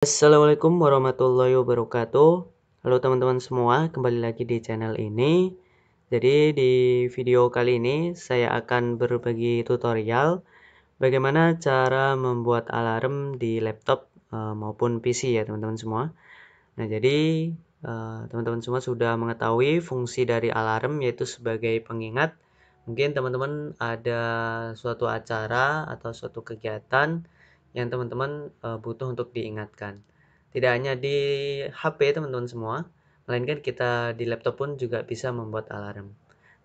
Assalamualaikum warahmatullahi wabarakatuh Halo teman-teman semua, kembali lagi di channel ini Jadi di video kali ini saya akan berbagi tutorial Bagaimana cara membuat alarm di laptop e, maupun PC ya teman-teman semua Nah jadi eh, teman-teman semua sudah mengetahui fungsi dari alarm yaitu sebagai pengingat Mungkin teman-teman ada suatu acara atau suatu kegiatan yang teman-teman uh, butuh untuk diingatkan. Tidak hanya di HP teman-teman semua, melainkan kita di laptop pun juga bisa membuat alarm.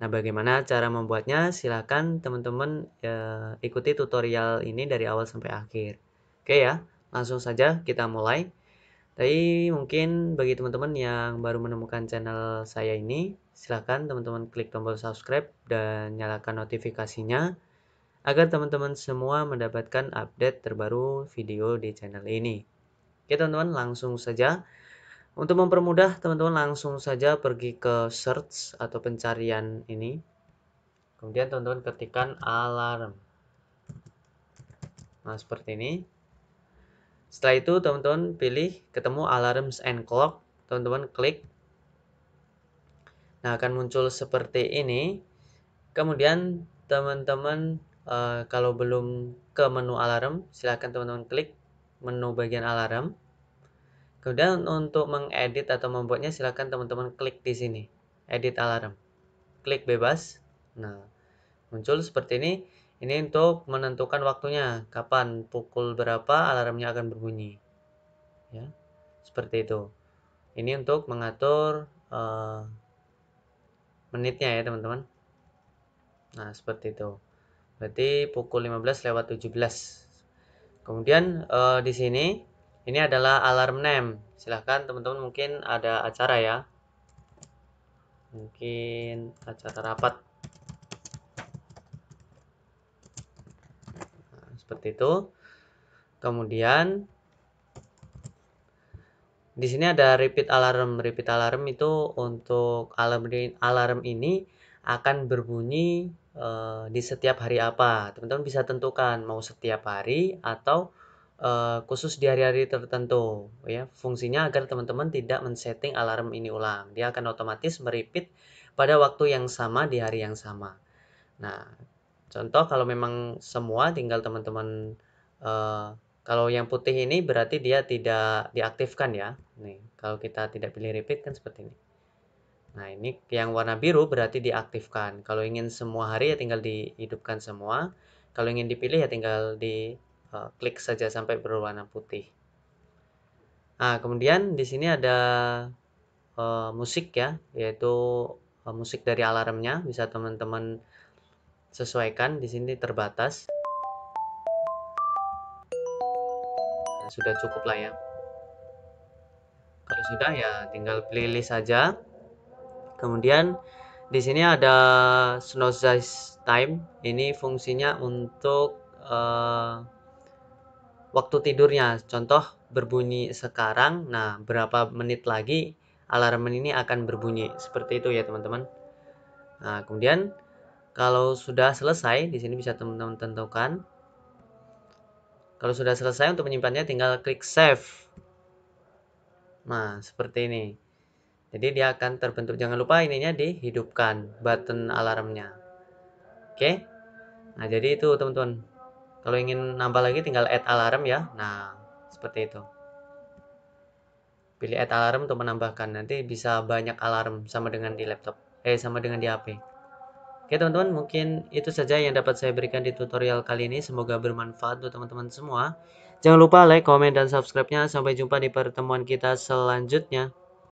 Nah, bagaimana cara membuatnya? Silahkan teman-teman uh, ikuti tutorial ini dari awal sampai akhir. Oke ya, langsung saja kita mulai. Tapi mungkin bagi teman-teman yang baru menemukan channel saya ini, silahkan teman-teman klik tombol subscribe dan nyalakan notifikasinya agar teman-teman semua mendapatkan update terbaru video di channel ini. Oke teman-teman langsung saja. Untuk mempermudah teman-teman langsung saja pergi ke search atau pencarian ini. Kemudian teman-teman ketikkan alarm. Nah seperti ini. Setelah itu teman-teman pilih ketemu alarms and clock. Teman-teman klik. Nah akan muncul seperti ini. Kemudian teman-teman Uh, kalau belum ke menu alarm, silahkan teman-teman klik menu bagian alarm. Kemudian untuk mengedit atau membuatnya silahkan teman-teman klik di sini, edit alarm. Klik bebas. Nah, muncul seperti ini. Ini untuk menentukan waktunya, kapan, pukul berapa alarmnya akan berbunyi. Ya, seperti itu. Ini untuk mengatur uh, menitnya ya teman-teman. Nah, seperti itu. Berarti pukul 15 lewat 17. Kemudian uh, di sini ini adalah alarm name. Silahkan teman-teman mungkin ada acara ya. Mungkin acara rapat. Nah, seperti itu. Kemudian di sini ada repeat alarm. Repeat alarm itu untuk alarm alarm ini akan berbunyi uh, di setiap hari apa. Teman-teman bisa tentukan mau setiap hari atau uh, khusus di hari-hari tertentu ya. Fungsinya agar teman-teman tidak men-setting alarm ini ulang. Dia akan otomatis meripit pada waktu yang sama di hari yang sama. Nah, contoh kalau memang semua tinggal teman-teman uh, kalau yang putih ini berarti dia tidak diaktifkan ya. Nih, kalau kita tidak pilih repeat kan seperti ini. Nah, ini yang warna biru berarti diaktifkan. Kalau ingin semua hari ya tinggal dihidupkan semua. Kalau ingin dipilih ya tinggal di e, klik saja sampai berwarna putih. Nah, kemudian di sini ada uh, musik ya, yaitu uh, musik dari alarmnya bisa teman-teman sesuaikan di sini terbatas. Nah, sudah cukup lah ya. Kalau sudah ya tinggal pilih saja Kemudian di sini ada snow size time. Ini fungsinya untuk uh, waktu tidurnya. Contoh berbunyi sekarang. Nah, berapa menit lagi alarm ini akan berbunyi. Seperti itu ya, teman-teman. Nah, kemudian kalau sudah selesai, di sini bisa teman-teman tentukan. Kalau sudah selesai untuk menyimpannya tinggal klik save. Nah, seperti ini jadi dia akan terbentuk jangan lupa ininya dihidupkan button alarmnya oke okay? nah jadi itu teman-teman kalau ingin nambah lagi tinggal add alarm ya nah seperti itu pilih add alarm untuk menambahkan nanti bisa banyak alarm sama dengan di laptop eh sama dengan di HP Oke teman-teman, mungkin itu saja yang dapat saya berikan di tutorial kali ini. Semoga bermanfaat buat teman-teman semua. Jangan lupa like, komen, dan subscribe-nya. Sampai jumpa di pertemuan kita selanjutnya.